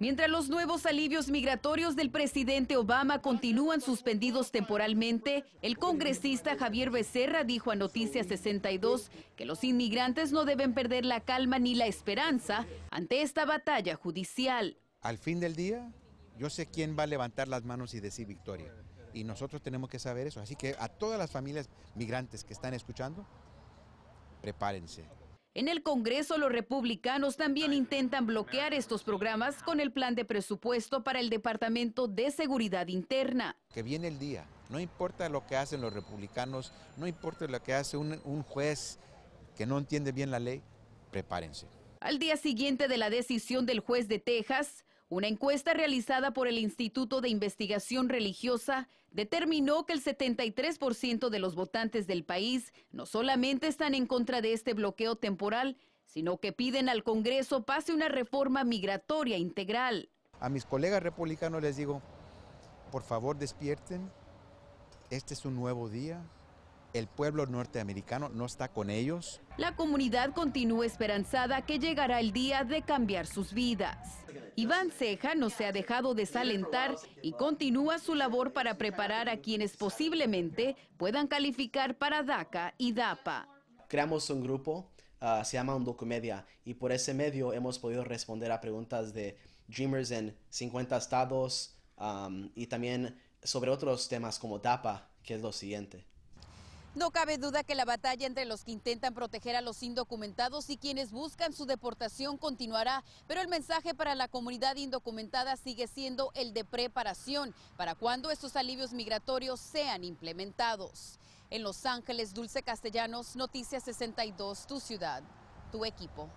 Mientras los nuevos alivios migratorios del presidente Obama continúan suspendidos temporalmente, el congresista Javier Becerra dijo a Noticias 62 que los inmigrantes no deben perder la calma ni la esperanza ante esta batalla judicial. Al fin del día, yo sé quién va a levantar las manos y decir victoria. Y nosotros tenemos que saber eso. Así que a todas las familias migrantes que están escuchando, prepárense. En el Congreso, los republicanos también intentan bloquear estos programas con el plan de presupuesto para el Departamento de Seguridad Interna. Que viene el día, no importa lo que hacen los republicanos, no importa lo que hace un, juez que no entiende bien la ley, prepárense. Al día siguiente de la decisión del juez de Texas, una encuesta realizada por el Instituto de Investigación Religiosa determinó que el 73% de los votantes del país no solamente están en contra de este bloqueo temporal, sino que piden al Congreso pase una reforma migratoria integral. A mis colegas republicanos les digo, por favor despierten, este es un nuevo día, el pueblo norteamericano no está con ellos. La comunidad continúa esperanzada que llegará el día de cambiar sus vidas. Iván Ceja no se ha dejado desalentar y continúa su labor para preparar a quienes posiblemente puedan calificar para DACA y DAPA. Creamos un grupo, ah, se llama Undocumedia, y por ese medio hemos podido responder a preguntas de Dreamers en 50 estados y también sobre otros temas como DAPA, que es lo siguiente. No cabe duda que la batalla entre los que intentan proteger a los indocumentados y quienes buscan su deportación continuará, pero el mensaje para la comunidad indocumentada sigue siendo el de preparación para cuando estos alivios migratorios sean implementados. En Los Ángeles, Dulce Castellanos, Noticias 62, tu ciudad, tu equipo.